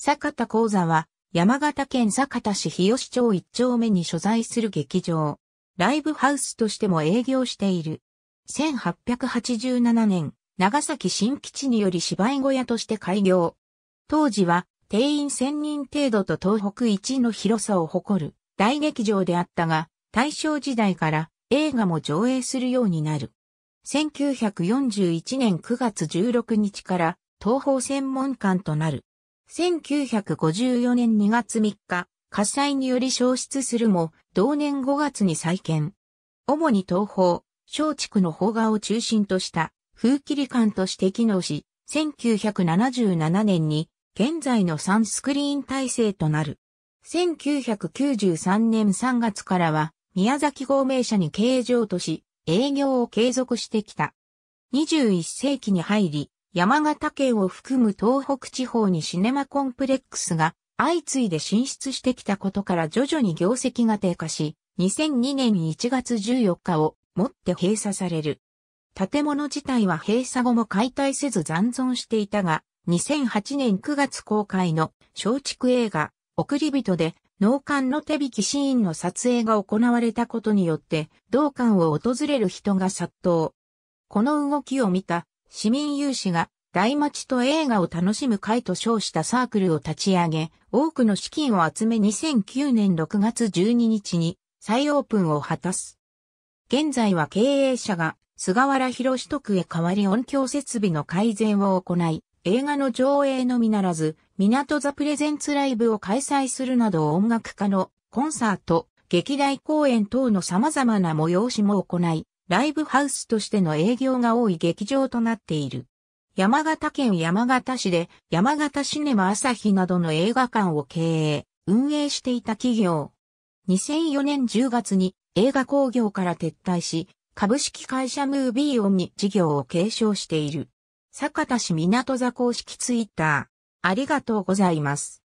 坂田講座は、山形県坂田市日吉町一丁目に所在する劇場。ライブハウスとしても営業している。1887年、長崎新基地により芝居小屋として開業。当時は、定員1000人程度と東北一の広さを誇る大劇場であったが、大正時代から映画も上映するようになる。1941年9月16日から東方専門館となる。1954年2月3日、火災により消失するも、同年5月に再建。主に東方、小畜の方画を中心とした風切り館として機能し、1977年に現在のサンスクリーン体制となる。1993年3月からは宮崎合名社に経営譲渡し、営業を継続してきた。21世紀に入り、山形県を含む東北地方にシネマコンプレックスが相次いで進出してきたことから徐々に業績が低下し、2002年1月14日をもって閉鎖される。建物自体は閉鎖後も解体せず残存していたが、2008年9月公開の小築映画、送り人で、農館の手引きシーンの撮影が行われたことによって、同館を訪れる人が殺到。この動きを見た市民有志が大町と映画を楽しむ会と称したサークルを立ち上げ、多くの資金を集め2009年6月12日に再オープンを果たす。現在は経営者が菅原博士徳へ代わり音響設備の改善を行い、映画の上映のみならず、港ザプレゼンツライブを開催するなど音楽家のコンサート、劇大公演等の様々な催しも行い、ライブハウスとしての営業が多い劇場となっている。山形県山形市で山形シネマ朝日などの映画館を経営、運営していた企業。2004年10月に映画工業から撤退し、株式会社ムービーオンに事業を継承している。坂田市港座公式ツイッター。ありがとうございます。